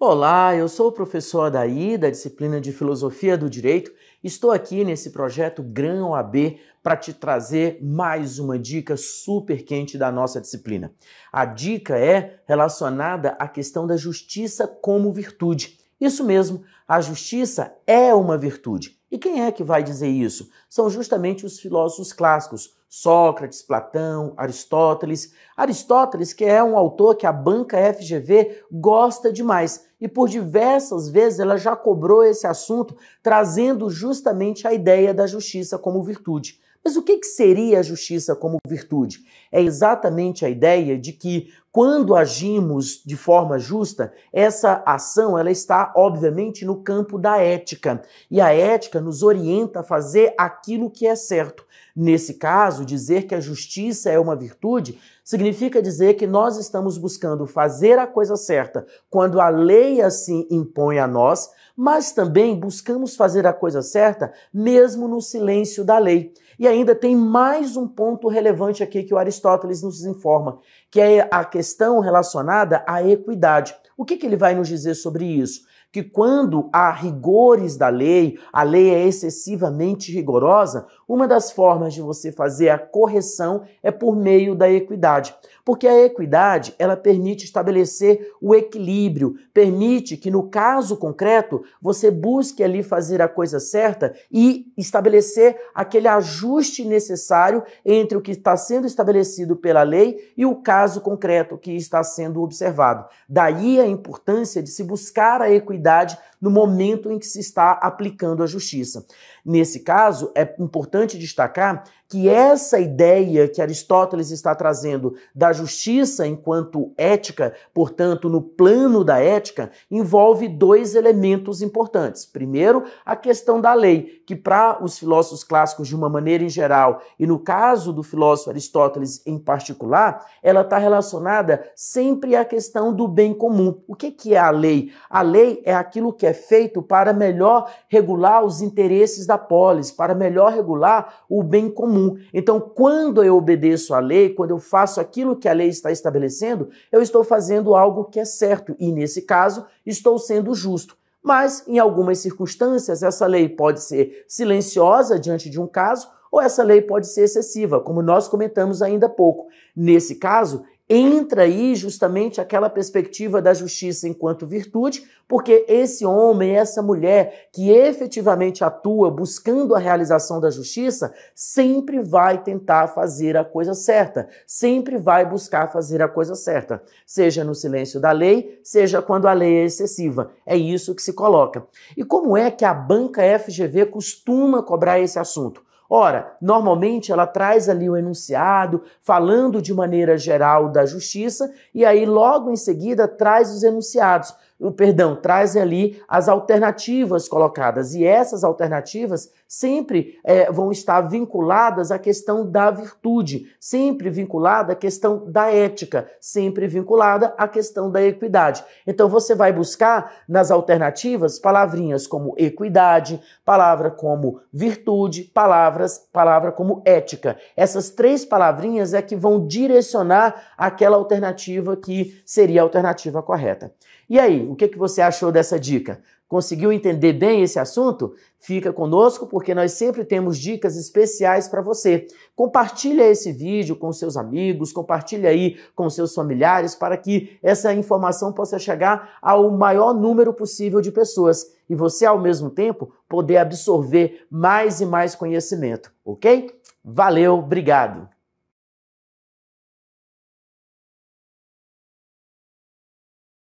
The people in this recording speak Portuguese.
Olá, eu sou o professor Adair, da disciplina de Filosofia do Direito. Estou aqui nesse projeto Gran OAB para te trazer mais uma dica super quente da nossa disciplina. A dica é relacionada à questão da justiça como virtude. Isso mesmo, a justiça é uma virtude. E quem é que vai dizer isso? São justamente os filósofos clássicos, Sócrates, Platão, Aristóteles. Aristóteles, que é um autor que a banca FGV gosta demais e por diversas vezes ela já cobrou esse assunto, trazendo justamente a ideia da justiça como virtude. Mas o que, seria a justiça como virtude? É exatamente a ideia de que quando agimos de forma justa, essa ação ela está obviamente no campo da ética, e a ética nos orienta a fazer aquilo que é certo. Nesse caso, dizer que a justiça é uma virtude significa dizer que nós estamos buscando fazer a coisa certa quando a lei assim impõe a nós, mas também buscamos fazer a coisa certa mesmo no silêncio da lei. E ainda tem mais um ponto relevante aqui que o Aristóteles nos informa, que é a questão questão relacionada à equidade. O que, que ele vai nos dizer sobre isso? Que quando há rigores da lei, a lei é excessivamente rigorosa, uma das formas de você fazer a correção é por meio da equidade. Porque a equidade, ela permite estabelecer o equilíbrio, permite que no caso concreto você busque ali fazer a coisa certa e estabelecer aquele ajuste necessário entre o que está sendo estabelecido pela lei e o caso concreto projeto que está sendo observado. Daí a importância de se buscar a equidade no momento em que se está aplicando a justiça. Nesse caso, é importante destacar que essa ideia que Aristóteles está trazendo da justiça enquanto ética, portanto, no plano da ética, envolve dois elementos importantes. Primeiro, a questão da lei, que para os filósofos clássicos de uma maneira em geral, e no caso do filósofo Aristóteles em particular, ela está relacionada sempre à questão do bem comum. O que, que é a lei? A lei é aquilo que é é feito para melhor regular os interesses da polis, para melhor regular o bem comum. Então, quando eu obedeço à lei, quando eu faço aquilo que a lei está estabelecendo, eu estou fazendo algo que é certo e, nesse caso, estou sendo justo. Mas, em algumas circunstâncias, essa lei pode ser silenciosa diante de um caso ou essa lei pode ser excessiva, como nós comentamos ainda há pouco. Nesse caso, entra aí justamente aquela perspectiva da justiça enquanto virtude, porque esse homem, essa mulher que efetivamente atua buscando a realização da justiça, sempre vai tentar fazer a coisa certa, sempre vai buscar fazer a coisa certa, seja no silêncio da lei, seja quando a lei é excessiva. É isso que se coloca. E como é que a banca FGV costuma cobrar esse assunto? Ora, normalmente ela traz ali o enunciado, falando de maneira geral da justiça, e aí logo em seguida traz os enunciados o perdão, trazem ali as alternativas colocadas. E essas alternativas sempre é, vão estar vinculadas à questão da virtude, sempre vinculada à questão da ética, sempre vinculada à questão da equidade. Então você vai buscar nas alternativas palavrinhas como equidade, palavra como virtude, palavras, palavra como ética. Essas três palavrinhas é que vão direcionar aquela alternativa que seria a alternativa correta. E aí, o que, que você achou dessa dica? Conseguiu entender bem esse assunto? Fica conosco porque nós sempre temos dicas especiais para você. Compartilha esse vídeo com seus amigos, compartilha aí com seus familiares para que essa informação possa chegar ao maior número possível de pessoas e você ao mesmo tempo poder absorver mais e mais conhecimento, OK? Valeu, obrigado.